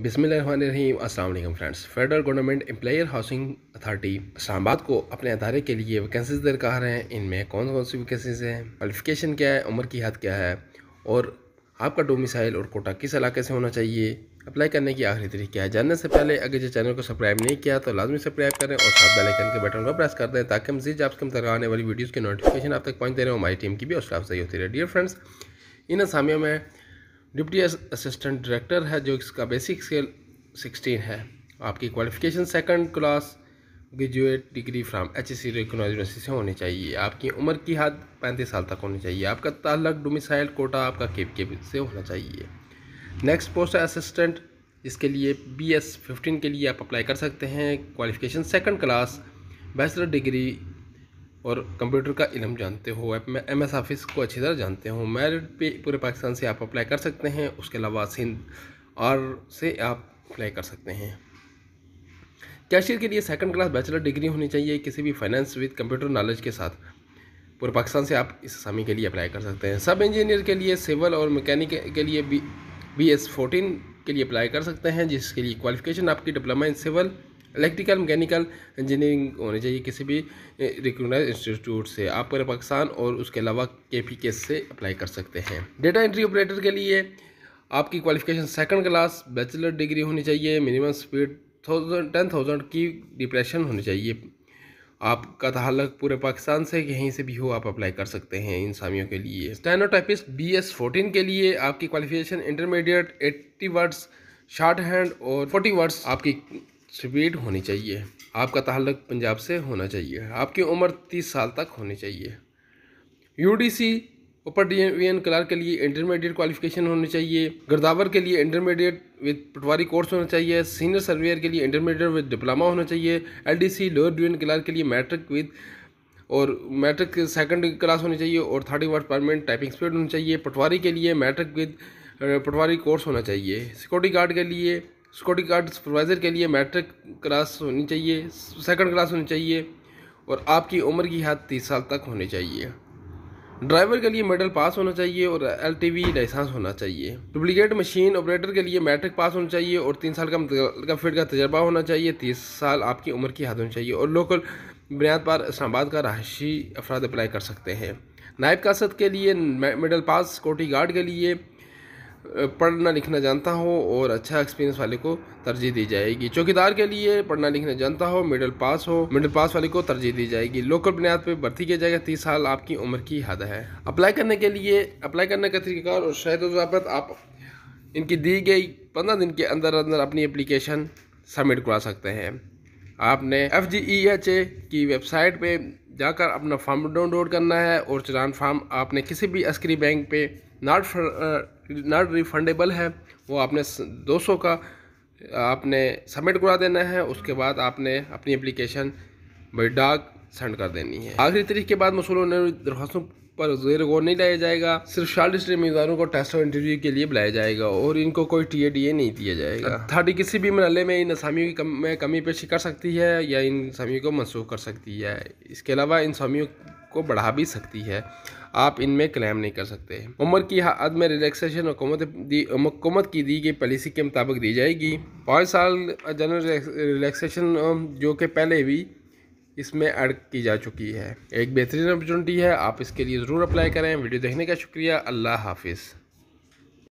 अस्सलाम असल friends federal government employer housing authority Islamabad को अपने अदारे के लिए वैकेंसीज दरकार हैं इनमें कौन कौन सी वैकेंसीज हैं क्वालिफिकेशन क्या है उम्र की हद क्या है और आपका डोमिसाइल और कोटा किस इलाके से होना चाहिए अप्लाई करने की आखिरी तरीक क्या है जानने से पहले अगर जो चैनल को सब्सक्राइब नहीं किया तो लाजमी सब्सक्राइब करें और साथ बेलाइकन के बटन को प्रेस कर दें ताकि मजीद जॉब्स के आने वाली वीडियोज़ के नोटिफिकेशन आप तक पहुँचते दे रहे हो हमारी टीम की भी और स्टाफ सही होती रहे डियर फ्रेंड्स इन असामियों में डिप्टी असिस्टेंट डायरेक्टर है जो इसका बेसिक स्केल सिक्सटीन है आपकी qualification second class graduate degree from H C university से होनी चाहिए आपकी उम्र की हद पैंतीस साल तक होनी चाहिए आपका ताल्लक डोमिसाइल कोटा आपका केप के से होना चाहिए नेक्स्ट पोस्ट है असिस्टेंट इसके लिए बी एस फिफ्टीन के लिए आप अप्लाई कर सकते हैं qualification second class bachelor degree और कंप्यूटर का इलम जानते हो ऐप में एम एस ऑफिस को अच्छी तरह जानते हो मेरिट पे पूरे पाकिस्तान से आप अप्लाई कर सकते हैं उसके अलावा सिंध आर से आप अप्लाई कर सकते हैं कैशियर के लिए सेकंड क्लास बैचलर डिग्री होनी चाहिए किसी भी फाइनेंस विद कंप्यूटर नॉलेज के साथ पूरे पाकिस्तान से आप इस आसामी के लिए अप्लाई कर सकते हैं सब इंजीनियर के लिए सिविल और मैकेनिक के लिए बी बी एस के लिए अप्लाई कर सकते हैं जिसके लिए क्वालिफिकेशन आपकी diploma in civil electrical mechanical engineering होनी चाहिए किसी भी रिकोगनाइज इंस्टीट्यूट से आप पूरे पाकिस्तान और उसके अलावा के पी के से अप्लाई कर सकते हैं डेटा एंट्री ऑपरेटर के लिए आपकी qualification second class bachelor degree होनी चाहिए minimum speed thousand ten thousand की डिप्रेशन होनी चाहिए आपका तहलक पूरे पाकिस्तान से कहीं से भी हो आप अप्लाई कर सकते हैं इन सामियों के लिए स्टेनोटाइपिस्ट बी एस फोर्टीन के लिए आपकी qualification intermediate eighty words shorthand और फोर्टी वर्ड्स आपकी स्पीड होनी चाहिए आपका ताल्लुक पंजाब से होना चाहिए आपकी उम्र तीस साल तक होनी चाहिए यू डी सी ऊपर एन क्लार्क के लिए इंटरमीडिएट क्वालिफिकेशन होनी चाहिए गर्दावर के लिए इंटरमीडिएट विद पटवारी कोर्स होना चाहिए सीनियर सर्वेयर के लिए इंटरमीडिएट विद डिप्लोमा होना चाहिए एलडीसी लोअर डिवीजन क्लार्क के लिए मैट्रिक विद और मैट्रिक सेकंड क्लास होनी चाहिए और thirty word permanent typing speed होनी चाहिए पटवारी के लिए मैट्रिक विद पटवारी कोर्स होना चाहिए सिक्योरिटी गार्ड के लिए सिक्योरिटी गार्ड सुपरवाइज़र के लिए मैट्रिक क्लास होनी चाहिए सेकंड क्लास होनी चाहिए और आपकी उम्र की हद तीस साल तक होनी चाहिए ड्राइवर के लिए मेडल पास होना चाहिए और एल टी वी लाइसेंस होना चाहिए डुप्लीकेट मशीन ऑपरेटर के लिए मैट्रिक पास होना चाहिए और तीन साल का मतलब फिट फील्ड का तजर्बा होना चाहिए तीस साल आपकी उम्र की हद होनी चाहिए और लोकल बुनियाद पर इस्लाबाद का रहायशी अफराद अप्लाई कर सकते हैं नायब कासद के लिए मेडल पास सिक्योरिटी गार्ड के लिए पढ़ना लिखना जानता हो और अच्छा एक्सपीरियंस वाले को तरजीह दी जाएगी चौकीदार के लिए पढ़ना लिखना जानता हो मिडिल पास हो मिडिल पास वाले को तरजीह दी जाएगी लोकल बुनियाद पर भर्ती किया जाएगा तीस साल आपकी उम्र की हद है अप्लाई करने के लिए अप्लाई करने का तरीक़ार और शायद आप इनकी दी गई पंद्रह दिन के अंदर अंदर अपनी अप्लीकेशन सबमिट करा सकते हैं आपने F G E H A की वेबसाइट पर जाकर अपना फॉर्म डाउनलोड करना है और चलान फॉर्म आपने किसी भी अस्करी बैंक पे नॉट नॉट रिफंडेबल है वो आपने 200 का आपने सबमिट करा देना है उसके बाद आपने अपनी एप्लीकेशन बाई डाक सेंड कर देनी है आखिरी तारीख के बाद मसूलों ने दरख्वास्तों पर जेर गौर नहीं लाया जाएगा सिर्फ शार्ट लिस्ट उम्मीदवारों को टेस्ट और इंटरव्यू के लिए बुलाया जाएगा और इनको कोई टी ए डी ए नहीं दिया जाएगा थर्टी किसी भी मरल में इन असामियों की कम, में कमी पेशी कर सकती है या इन असामियों को मनसूख कर सकती है इसके अलावा इन असामियों को बढ़ा भी सकती है आप इनमें क्लेम नहीं कर सकते उम्र की हद में रिलैक्सेशन हुकूमत दी हुकूमत की दी गई पॉलिसी के मुताबिक दी जाएगी पाँच साल जनरल रिलैक्सेशन जो कि पहले भी इसमें ऐड की जा चुकी है एक बेहतरीन अपॉर्चुनिटी है आप इसके लिए ज़रूर अप्लाई करें वीडियो देखने का शुक्रिया अल्लाह हाफिज़